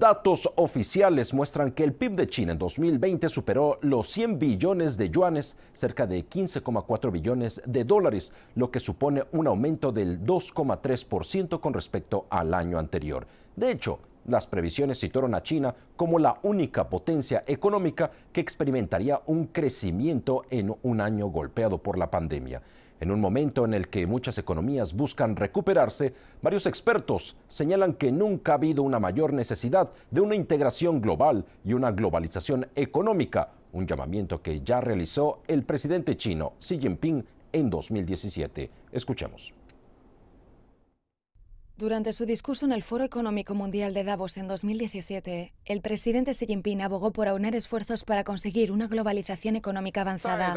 datos oficiales muestran que el PIB de China en 2020 superó los 100 billones de yuanes, cerca de 15,4 billones de dólares, lo que supone un aumento del 2,3% con respecto al año anterior. De hecho, las previsiones citaron a China como la única potencia económica que experimentaría un crecimiento en un año golpeado por la pandemia. En un momento en el que muchas economías buscan recuperarse, varios expertos señalan que nunca ha habido una mayor necesidad de una integración global y una globalización económica, un llamamiento que ya realizó el presidente chino Xi Jinping en 2017. Escuchemos. Durante su discurso en el Foro Económico Mundial de Davos en 2017, el presidente Xi Jinping abogó por aunar esfuerzos para conseguir una globalización económica avanzada.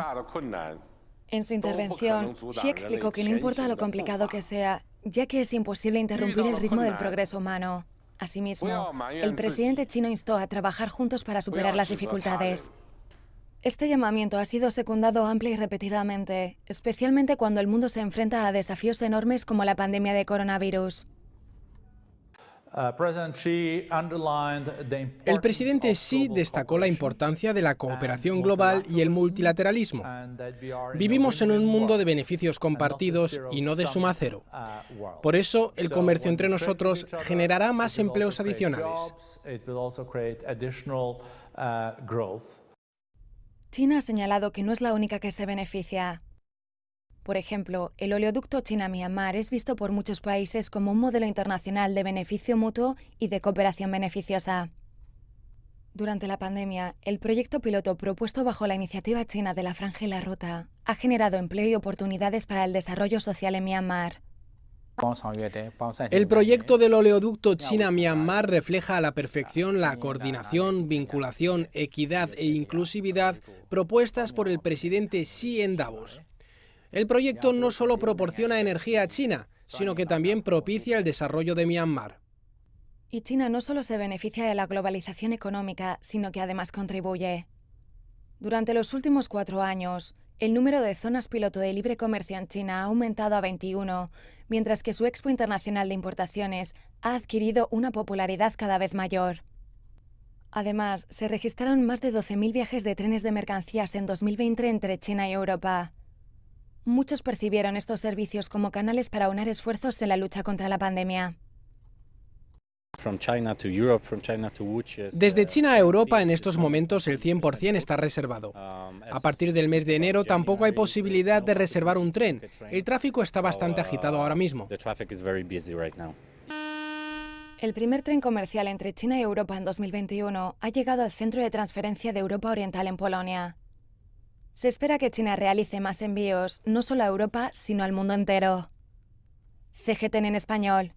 En su intervención, Xi explicó que no importa lo complicado que sea, ya que es imposible interrumpir el ritmo del progreso humano. Asimismo, el presidente chino instó a trabajar juntos para superar las dificultades. Este llamamiento ha sido secundado amplia y repetidamente, especialmente cuando el mundo se enfrenta a desafíos enormes como la pandemia de coronavirus. Uh, el presidente Xi destacó la importancia de la cooperación global y el multilateralismo. Vivimos en un mundo de beneficios compartidos y no de suma cero. Uh, Por eso, el comercio entre nosotros generará más empleos adicionales. Uh, China ha señalado que no es la única que se beneficia. Por ejemplo, el oleoducto China-Myanmar es visto por muchos países como un modelo internacional de beneficio mutuo y de cooperación beneficiosa. Durante la pandemia, el proyecto piloto propuesto bajo la iniciativa china de la Franja y la Ruta ha generado empleo y oportunidades para el desarrollo social en Myanmar. Eh, el proyecto eh, del oleoducto China-Myanmar eh. refleja a la perfección la coordinación, vinculación, equidad e inclusividad propuestas por el presidente Xi en Davos. El proyecto no solo proporciona energía a China, sino que también propicia el desarrollo de Myanmar. Y China no solo se beneficia de la globalización económica, sino que además contribuye. Durante los últimos cuatro años, el número de zonas piloto de libre comercio en China ha aumentado a 21, mientras que su Expo Internacional de Importaciones ha adquirido una popularidad cada vez mayor. Además, se registraron más de 12.000 viajes de trenes de mercancías en 2020 entre China y Europa. Muchos percibieron estos servicios como canales para unir esfuerzos en la lucha contra la pandemia. Uh, Desde China a Europa en estos momentos el 100% está reservado. Um, a partir del mes de enero tampoco hay posibilidad de reservar un tren. El tráfico está bastante uh, agitado ahora mismo. El primer tren comercial entre China y Europa en 2021 ha llegado al Centro de Transferencia de Europa Oriental en Polonia. Se espera que China realice más envíos no solo a Europa, sino al mundo entero. CGTN en español.